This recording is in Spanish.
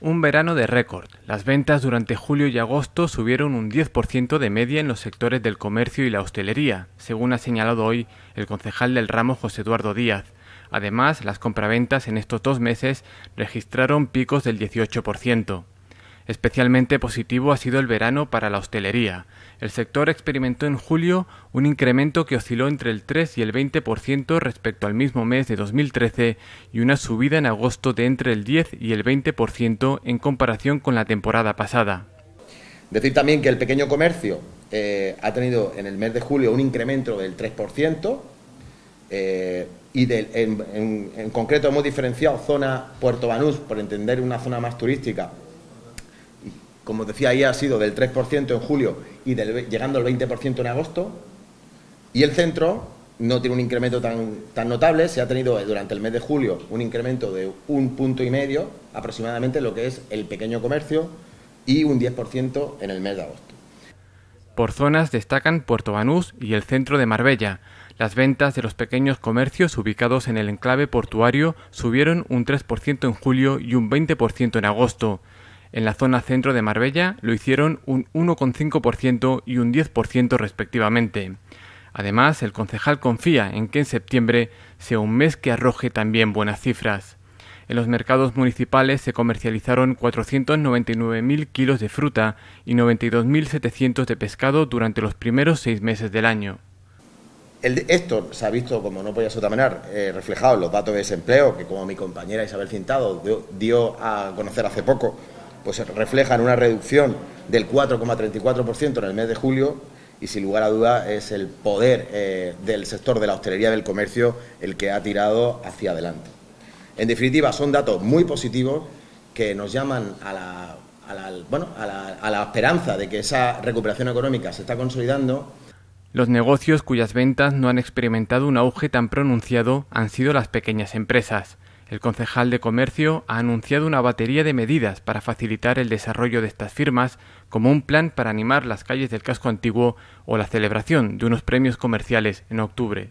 Un verano de récord. Las ventas durante julio y agosto subieron un 10% de media en los sectores del comercio y la hostelería, según ha señalado hoy el concejal del ramo José Eduardo Díaz. Además, las compraventas en estos dos meses registraron picos del 18%. Especialmente positivo ha sido el verano para la hostelería. El sector experimentó en julio un incremento que osciló entre el 3 y el 20% respecto al mismo mes de 2013 y una subida en agosto de entre el 10 y el 20% en comparación con la temporada pasada. Decir también que el pequeño comercio eh, ha tenido en el mes de julio un incremento del 3%. Eh, y en, en, concreto hemos diferenciado zona Puerto Banús, por entender una zona más turística, como decía ahí, ha sido del 3% en julio y llegando al 20% en agosto. Y el centro no tiene un incremento tan, tan notable, se ha tenido eh, durante el mes de julio un incremento de un punto y medio aproximadamente lo que es el pequeño comercio y un 10% en el mes de agosto. Por zonas destacan Puerto Banús y el centro de Marbella. Las ventas de los pequeños comercios ubicados en el enclave portuario subieron un 3% en julio y un 20% en agosto. En la zona centro de Marbella lo hicieron un 1,5% y un 10% respectivamente. Además, el concejal confía en que en septiembre sea un mes que arroje también buenas cifras. En los mercados municipales se comercializaron 499.000 kilos de fruta y 92.700 de pescado durante los primeros seis meses del año. El, esto se ha visto, como no podía ser otra manera, eh, reflejado en los datos de desempleo que, como mi compañera Isabel Cintado dio a conocer hace poco, pues reflejan una reducción del 4,34% en el mes de julio y sin lugar a duda es el poder eh, del sector de la hostelería del comercio el que ha tirado hacia adelante. En definitiva, son datos muy positivos que nos llaman a la, a la, a la esperanza de que esa recuperación económica se está consolidando. Los negocios cuyas ventas no han experimentado un auge tan pronunciado han sido las pequeñas empresas. El concejal de Comercio ha anunciado una batería de medidas para facilitar el desarrollo de estas firmas, como un plan para animar las calles del casco antiguo o la celebración de unos premios comerciales en octubre.